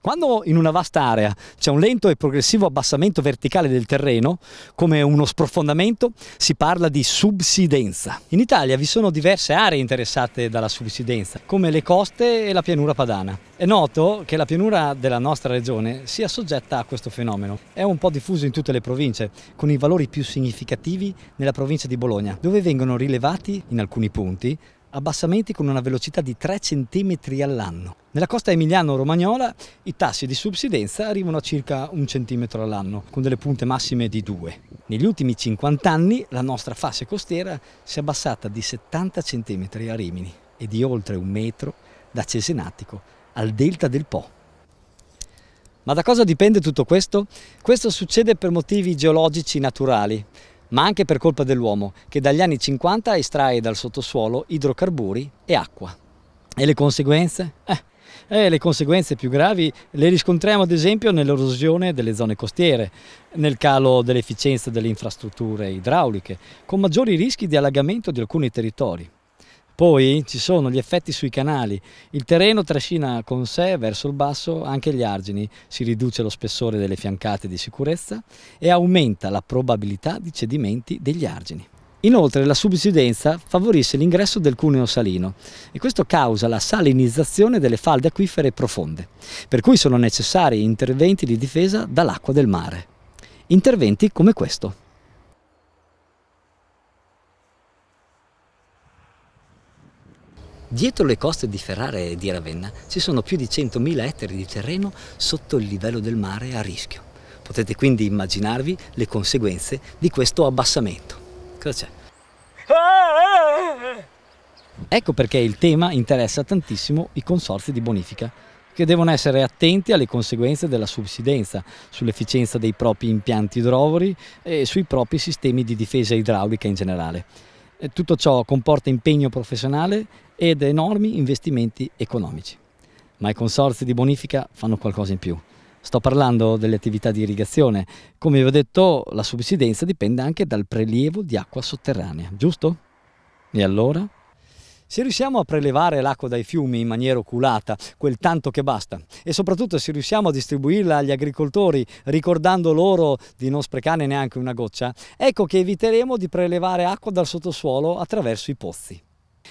Quando in una vasta area c'è un lento e progressivo abbassamento verticale del terreno, come uno sprofondamento, si parla di subsidenza. In Italia vi sono diverse aree interessate dalla subsidenza, come le coste e la pianura padana. È noto che la pianura della nostra regione sia soggetta a questo fenomeno. È un po' diffuso in tutte le province, con i valori più significativi nella provincia di Bologna, dove vengono rilevati in alcuni punti abbassamenti con una velocità di 3 cm all'anno. Nella costa emiliano-romagnola i tassi di subsidenza arrivano a circa un centimetro all'anno, con delle punte massime di 2. Negli ultimi 50 anni la nostra fascia costiera si è abbassata di 70 cm a Rimini e di oltre un metro da Cesenatico al delta del Po. Ma da cosa dipende tutto questo? Questo succede per motivi geologici naturali ma anche per colpa dell'uomo che dagli anni 50 estrae dal sottosuolo idrocarburi e acqua. E le conseguenze? Eh, eh, le conseguenze più gravi le riscontriamo ad esempio nell'erosione delle zone costiere, nel calo dell'efficienza delle infrastrutture idrauliche, con maggiori rischi di allagamento di alcuni territori. Poi ci sono gli effetti sui canali, il terreno trascina con sé verso il basso anche gli argini, si riduce lo spessore delle fiancate di sicurezza e aumenta la probabilità di cedimenti degli argini. Inoltre la subsidenza favorisce l'ingresso del cuneo salino e questo causa la salinizzazione delle falde acquifere profonde, per cui sono necessari interventi di difesa dall'acqua del mare. Interventi come questo. Dietro le coste di Ferrara e di Ravenna ci sono più di 100.000 ettari di terreno sotto il livello del mare a rischio. Potete quindi immaginarvi le conseguenze di questo abbassamento. Cosa c'è? Ecco perché il tema interessa tantissimo i consorzi di bonifica, che devono essere attenti alle conseguenze della subsidenza, sull'efficienza dei propri impianti idrovori e sui propri sistemi di difesa idraulica in generale. Tutto ciò comporta impegno professionale ed enormi investimenti economici. Ma i consorzi di bonifica fanno qualcosa in più. Sto parlando delle attività di irrigazione. Come vi ho detto, la subsidenza dipende anche dal prelievo di acqua sotterranea, giusto? E allora? Se riusciamo a prelevare l'acqua dai fiumi in maniera oculata, quel tanto che basta, e soprattutto se riusciamo a distribuirla agli agricoltori ricordando loro di non sprecare neanche una goccia, ecco che eviteremo di prelevare acqua dal sottosuolo attraverso i pozzi.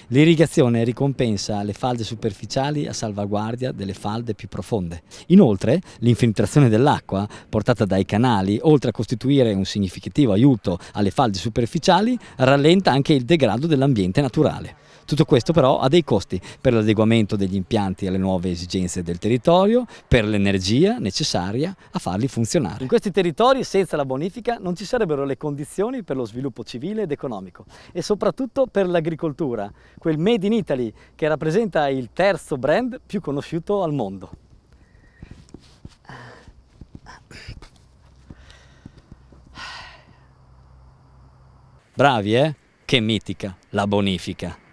L'irrigazione ricompensa le falde superficiali a salvaguardia delle falde più profonde. Inoltre, l'infiltrazione dell'acqua portata dai canali, oltre a costituire un significativo aiuto alle falde superficiali, rallenta anche il degrado dell'ambiente naturale. Tutto questo però ha dei costi per l'adeguamento degli impianti alle nuove esigenze del territorio, per l'energia necessaria a farli funzionare. In questi territori senza la bonifica non ci sarebbero le condizioni per lo sviluppo civile ed economico e soprattutto per l'agricoltura, quel Made in Italy che rappresenta il terzo brand più conosciuto al mondo. Bravi, eh? Che mitica, la bonifica.